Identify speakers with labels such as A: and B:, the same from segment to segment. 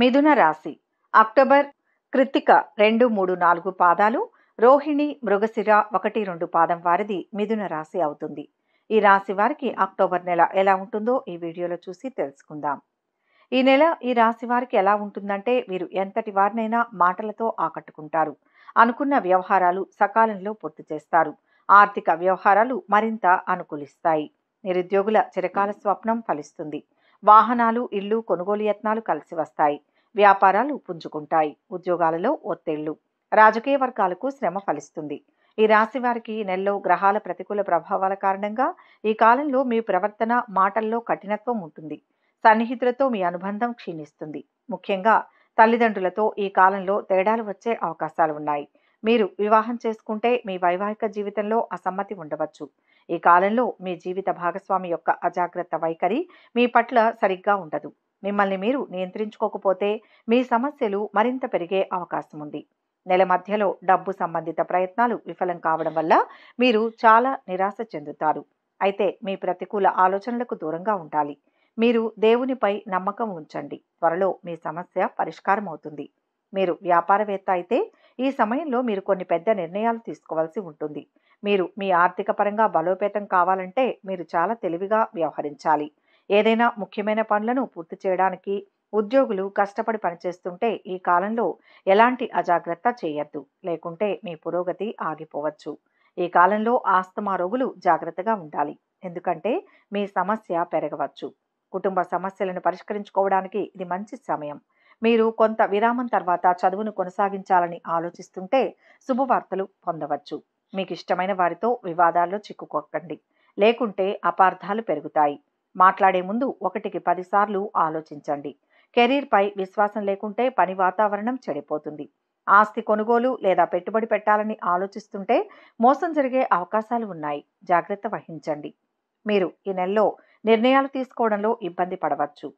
A: మిథున రాశి అక్టోబర్ కృత్తిక రెండు మూడు నాలుగు పాదాలు రోహిణి మృగశిర ఒకటి రెండు పాదం వారిది మిథున రాశి అవుతుంది ఈ రాశి వారికి అక్టోబర్ నెల ఎలా ఉంటుందో ఈ వీడియోలో చూసి తెలుసుకుందాం ఈ నెల ఈ రాశి వారికి ఎలా ఉంటుందంటే వీరు ఎంతటి వారినైనా మాటలతో ఆకట్టుకుంటారు అనుకున్న వ్యవహారాలు సకాలంలో పూర్తి చేస్తారు ఆర్థిక వ్యవహారాలు మరింత అనుకూలిస్తాయి నిరుద్యోగుల చిరకాల స్వప్నం ఫలిస్తుంది వాహనాలు ఇళ్ళు కొనుగోలు యత్నాలు కలిసి వస్తాయి వ్యాపారాలు పుంజుకుంటాయి ఉద్యోగాలలో ఒత్తిళ్లు రాజకీయ వర్గాలకు శ్రమ ఫలిస్తుంది ఈ రాశి వారికి నెలలో గ్రహాల ప్రతికూల ప్రభావాల కారణంగా ఈ కాలంలో మీ ప్రవర్తన మాటల్లో కఠినత్వం ఉంటుంది సన్నిహితులతో మీ అనుబంధం క్షీణిస్తుంది ముఖ్యంగా తల్లిదండ్రులతో ఈ కాలంలో తేడాలు వచ్చే అవకాశాలు ఉన్నాయి మీరు వివాహం చేసుకుంటే మీ వైవాహిక జీవితంలో అసమ్మతి ఉండవచ్చు ఈ కాలంలో మీ జీవిత భాగస్వామి యొక్క అజాగ్రత్త వైఖరి మీ పట్ల సరిగ్గా ఉండదు మిమ్మల్ని మీరు నియంత్రించుకోకపోతే మీ సమస్యలు మరింత పెరిగే అవకాశం ఉంది నెల మధ్యలో డబ్బు సంబంధిత ప్రయత్నాలు విఫలం కావడం వల్ల మీరు చాలా నిరాశ చెందుతారు అయితే మీ ప్రతికూల ఆలోచనలకు దూరంగా ఉండాలి మీరు దేవునిపై నమ్మకం ఉంచండి త్వరలో మీ సమస్య పరిష్కారం అవుతుంది మీరు వ్యాపారవేత్త అయితే ఈ సమయంలో మీరు కొన్ని పెద్ద నిర్ణయాలు తీసుకోవాల్సి ఉంటుంది మీరు మీ ఆర్థిక పరంగా బలోపేతం కావాలంటే మీరు చాలా తెలివిగా వ్యవహరించాలి ఏదైనా ముఖ్యమైన పనులను పూర్తి చేయడానికి ఉద్యోగులు కష్టపడి పనిచేస్తుంటే ఈ కాలంలో ఎలాంటి అజాగ్రత్త చేయొద్దు లేకుంటే మీ పురోగతి ఆగిపోవచ్చు ఈ కాలంలో ఆస్తమా రోగులు జాగ్రత్తగా ఉండాలి ఎందుకంటే మీ సమస్య పెరగవచ్చు కుటుంబ సమస్యలను పరిష్కరించుకోవడానికి ఇది మంచి సమయం మీరు కొంత విరామం తర్వాత చదువును కొనసాగించాలని ఆలోచిస్తుంటే శుభవార్తలు పొందవచ్చు మీకు ఇష్టమైన వారితో వివాదాల్లో చిక్కుకోకండి లేకుంటే అపార్థాలు పెరుగుతాయి మాట్లాడే ముందు ఒకటికి పదిసార్లు ఆలోచించండి కెరీర్పై విశ్వాసం లేకుంటే పని వాతావరణం చెడిపోతుంది ఆస్తి కొనుగోలు లేదా పెట్టుబడి పెట్టాలని ఆలోచిస్తుంటే మోసం జరిగే అవకాశాలు ఉన్నాయి జాగ్రత్త వహించండి మీరు ఈ నెలలో నిర్ణయాలు తీసుకోవడంలో ఇబ్బంది పడవచ్చు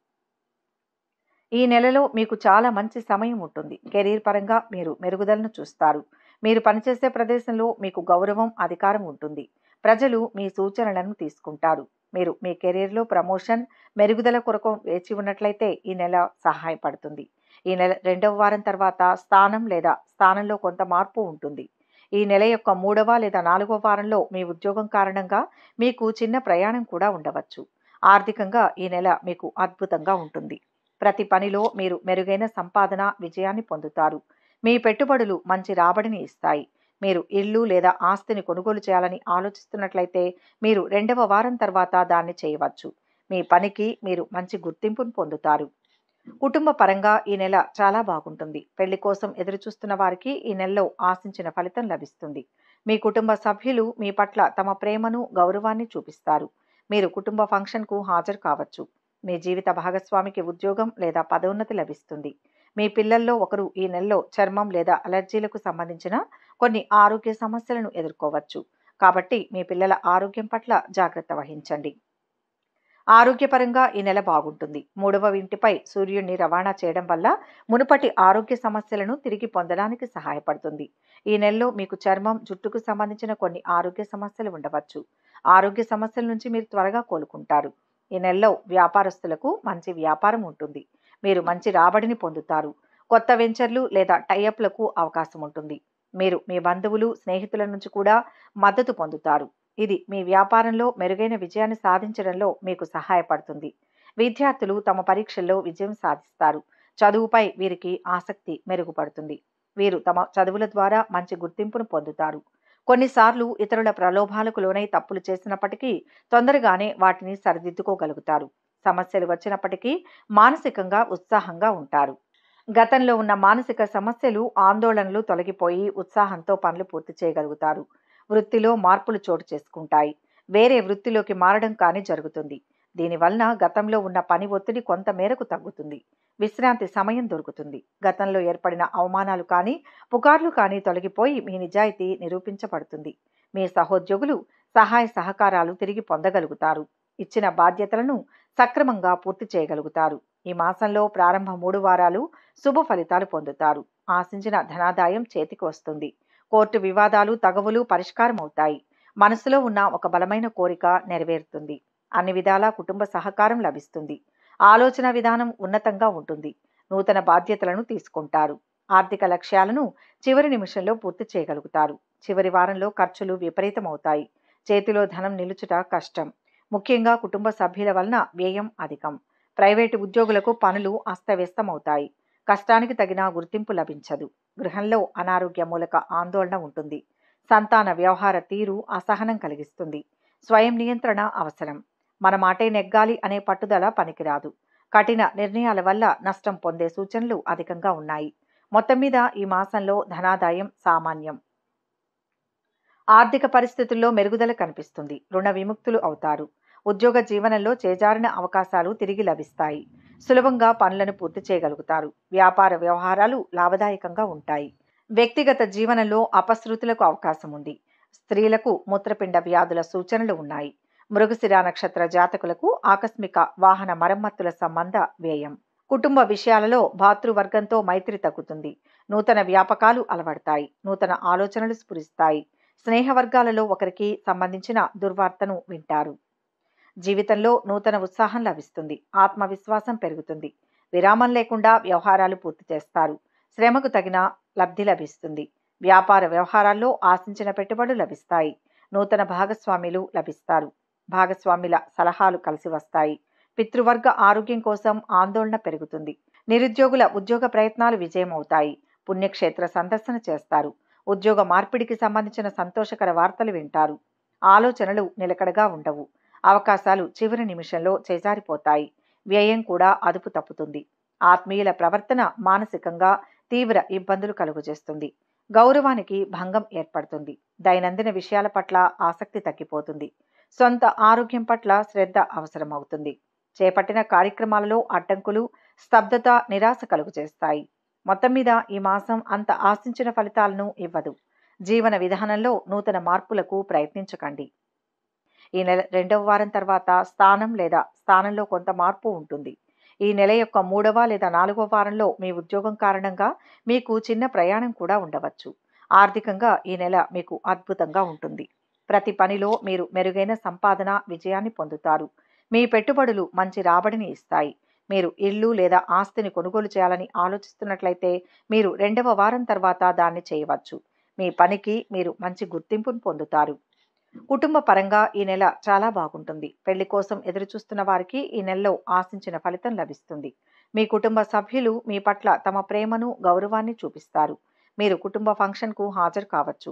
A: ఈ నెలలో మీకు చాలా మంచి సమయం ఉంటుంది కెరీర్ పరంగా మీరు మెరుగుదలను చూస్తారు మీరు పనిచేసే ప్రదేశంలో మీకు గౌరవం అధికారం ఉంటుంది ప్రజలు మీ సూచనలను తీసుకుంటారు మీరు మీ కెరీర్లో ప్రమోషన్ మెరుగుదల కొరకు వేచి ఉన్నట్లయితే ఈ నెల సహాయపడుతుంది ఈ నెల రెండవ వారం తర్వాత స్థానం లేదా స్థానంలో కొంత మార్పు ఉంటుంది ఈ నెల యొక్క మూడవ లేదా నాలుగవ వారంలో మీ ఉద్యోగం కారణంగా మీకు చిన్న ప్రయాణం కూడా ఉండవచ్చు ఆర్థికంగా ఈ నెల మీకు అద్భుతంగా ఉంటుంది ప్రతి పనిలో మీరు మెరుగైన సంపాదన విజయాన్ని పొందుతారు మీ పెట్టుబడులు మంచి రాబడిని ఇస్తాయి మీరు ఇల్లు లేదా ఆస్తిని కొనుగోలు చేయాలని ఆలోచిస్తున్నట్లయితే మీరు రెండవ వారం తర్వాత దాన్ని చేయవచ్చు మీ పనికి మీరు మంచి గుర్తింపును పొందుతారు కుటుంబ పరంగా ఈ నెల చాలా బాగుంటుంది పెళ్లి కోసం ఎదురుచూస్తున్న వారికి ఈ నెలలో ఆశించిన ఫలితం లభిస్తుంది మీ కుటుంబ సభ్యులు మీ పట్ల తమ ప్రేమను గౌరవాన్ని చూపిస్తారు మీరు కుటుంబ ఫంక్షన్కు హాజరు కావచ్చు మీ జీవిత భాగస్వామికి ఉద్యోగం లేదా పదోన్నతి లభిస్తుంది మీ పిల్లల్లో ఒకరు ఈ నెలలో చర్మం లేదా అలర్జీలకు సంబంధించిన కొన్ని ఆరోగ్య సమస్యలను ఎదుర్కోవచ్చు కాబట్టి మీ పిల్లల ఆరోగ్యం పట్ల జాగ్రత్త వహించండి ఆరోగ్యపరంగా ఈ నెల బాగుంటుంది మూడవ ఇంటిపై సూర్యుడిని రవాణా చేయడం వల్ల మునుపటి ఆరోగ్య సమస్యలను తిరిగి పొందడానికి సహాయపడుతుంది ఈ నెలలో మీకు చర్మం జుట్టుకు సంబంధించిన కొన్ని ఆరోగ్య సమస్యలు ఉండవచ్చు ఆరోగ్య సమస్యల నుంచి మీరు త్వరగా కోలుకుంటారు ఈ నెలలో వ్యాపారస్తులకు మంచి వ్యాపారం ఉంటుంది మీరు మంచి రాబడిని పొందుతారు కొత్త వెంచర్లు లేదా టైఅప్లకు అవకాశం ఉంటుంది మీరు మీ బంధువులు స్నేహితుల నుంచి కూడా మద్దతు పొందుతారు ఇది మీ వ్యాపారంలో మెరుగైన విజయాన్ని సాధించడంలో మీకు సహాయపడుతుంది విద్యార్థులు తమ పరీక్షల్లో విజయం సాధిస్తారు చదువుపై వీరికి ఆసక్తి మెరుగుపడుతుంది వీరు తమ చదువుల ద్వారా మంచి గుర్తింపును పొందుతారు కొన్నిసార్లు ఇతరుల ప్రలోభాలకు లోనై తప్పులు చేసినప్పటికీ తొందరగానే వాటిని సరిదిద్దుకోగలుగుతారు సమస్యలు వచ్చినప్పటికీ మానసికంగా ఉత్సాహంగా ఉంటారు గతంలో ఉన్న మానసిక సమస్యలు ఆందోళనలు తొలగిపోయి ఉత్సాహంతో పనులు పూర్తి చేయగలుగుతారు వృత్తిలో మార్పులు చోటు చేసుకుంటాయి వేరే వృత్తిలోకి మారడం కానీ జరుగుతుంది దీనివలన గతంలో ఉన్న పని ఒత్తిడి కొంతమేరకు తగ్గుతుంది విశ్రాంతి సమయం దొరుకుతుంది గతంలో ఏర్పడిన అవమానాలు కానీ పుకార్లు కానీ తొలగిపోయి మీ నిజాయితీ నిరూపించబడుతుంది మీ సహోద్యోగులు సహాయ సహకారాలు తిరిగి పొందగలుగుతారు ఇచ్చిన బాధ్యతలను సక్రమంగా పూర్తి చేయగలుగుతారు ఈ మాసంలో ప్రారంభ మూడు వారాలు శుభ ఫలితాలు పొందుతారు ఆశించిన ధనాదాయం చేతికి వస్తుంది కోర్టు వివాదాలు తగవులు పరిష్కారమవుతాయి మనసులో ఉన్న ఒక బలమైన కోరిక నెరవేరుతుంది అన్ని విధాలా కుటుంబ సహకారం లభిస్తుంది ఆలోచన విధానం ఉన్నతంగా ఉంటుంది నూతన బాధ్యతలను తీసుకుంటారు ఆర్థిక లక్ష్యాలను చివరి నిమిషంలో పూర్తి చేయగలుగుతారు చివరి వారంలో ఖర్చులు విపరీతమవుతాయి చేతిలో ధనం నిలుచుట కష్టం ముఖ్యంగా కుటుంబ సభ్యుల వలన వ్యయం అధికం ప్రైవేటు ఉద్యోగులకు పనులు అస్తవ్యస్తమవుతాయి కష్టానికి తగిన గుర్తింపు లభించదు గృహంలో అనారోగ్య మూలక ఆందోళన ఉంటుంది సంతాన వ్యవహార తీరు అసహనం కలిగిస్తుంది స్వయం నియంత్రణ అవసరం మన మాటే నెగ్గాలి అనే పట్టుదల పనికిరాదు కఠిన నిర్ణయాల వల్ల నష్టం పొందే సూచనలు అధికంగా ఉన్నాయి మొత్తం మీద ఈ మాసంలో ధనాదాయం సామాన్యం ఆర్థిక పరిస్థితుల్లో మెరుగుదల కనిపిస్తుంది రుణ విముక్తులు అవుతారు ఉద్యోగ జీవనంలో చేజారిన అవకాశాలు తిరిగి లభిస్తాయి సులభంగా పనులను పూర్తి చేయగలుగుతారు వ్యాపార వ్యవహారాలు లాభదాయకంగా ఉంటాయి వ్యక్తిగత జీవనంలో అపశృతులకు అవకాశం ఉంది స్త్రీలకు మూత్రపిండ వ్యాధుల సూచనలు ఉన్నాయి మృగశిర నక్షత్ర జాతకులకు ఆకస్మిక వాహన మరమ్మతుల సంబంధ వ్యయం కుటుంబ విషయాలలో భాతృవర్గంతో మైత్రి తగ్గుతుంది నూతన వ్యాపకాలు అలవడతాయి నూతన ఆలోచనలు స్ఫురిస్తాయి స్నేహవర్గాలలో ఒకరికి సంబంధించిన దుర్వార్తను వింటారు జీవితంలో నూతన ఉత్సాహం లభిస్తుంది ఆత్మవిశ్వాసం పెరుగుతుంది విరామం లేకుండా వ్యవహారాలు పూర్తి చేస్తారు శ్రమకు తగిన లబ్ధి లభిస్తుంది వ్యాపార వ్యవహారాల్లో ఆశించిన పెట్టుబడులు లభిస్తాయి నూతన భాగస్వాములు లభిస్తారు భాగస్వామిల సలహాలు కలిసి వస్తాయి పితృవర్గ ఆరోగ్యం కోసం ఆందోళన పెరుగుతుంది నిరుద్యోగుల ఉద్యోగ ప్రయత్నాలు విజయమవుతాయి పుణ్యక్షేత్ర సందర్శన చేస్తారు ఉద్యోగ మార్పిడికి సంబంధించిన సంతోషకర వార్తలు వింటారు ఆలోచనలు నిలకడగా ఉండవు అవకాశాలు చివరి నిమిషంలో చేజారిపోతాయి వ్యయం కూడా అదుపు తప్పుతుంది ఆత్మీయుల ప్రవర్తన మానసికంగా తీవ్ర ఇబ్బందులు కలుగజేస్తుంది గౌరవానికి భంగం ఏర్పడుతుంది దైనందిన విషయాల పట్ల ఆసక్తి తగ్గిపోతుంది సొంత ఆరోగ్యం పట్ల శ్రద్ధ అవసరమవుతుంది చేపట్టిన కార్యక్రమాలలో అడ్డంకులు స్తబ్దత నిరాశ కలుగు చేస్తాయి మొత్తం మీద ఈ మాసం అంత ఆశించిన ఫలితాలను ఇవ్వదు జీవన విధానంలో నూతన మార్పులకు ప్రయత్నించకండి ఈ నెల రెండవ వారం తర్వాత స్థానం లేదా స్థానంలో కొంత మార్పు ఉంటుంది ఈ నెల యొక్క మూడవ లేదా నాలుగవ వారంలో మీ ఉద్యోగం కారణంగా మీకు చిన్న ప్రయాణం కూడా ఉండవచ్చు ఆర్థికంగా ఈ నెల మీకు అద్భుతంగా ఉంటుంది ప్రతి పనిలో మీరు మెరుగైన సంపాదన విజయాన్ని పొందుతారు మీ పెట్టుబడులు మంచి రాబడిని ఇస్తాయి మీరు ఇల్లు లేదా ఆస్తిని కొనుగోలు చేయాలని ఆలోచిస్తున్నట్లయితే మీరు రెండవ వారం తర్వాత దాన్ని చేయవచ్చు మీ పనికి మీరు మంచి గుర్తింపును పొందుతారు కుటుంబ పరంగా ఈ నెల చాలా బాగుంటుంది పెళ్లి కోసం ఎదురుచూస్తున్న వారికి ఈ నెలలో ఆశించిన ఫలితం లభిస్తుంది మీ కుటుంబ సభ్యులు మీ పట్ల తమ ప్రేమను గౌరవాన్ని చూపిస్తారు మీరు కుటుంబ ఫంక్షన్కు హాజరు కావచ్చు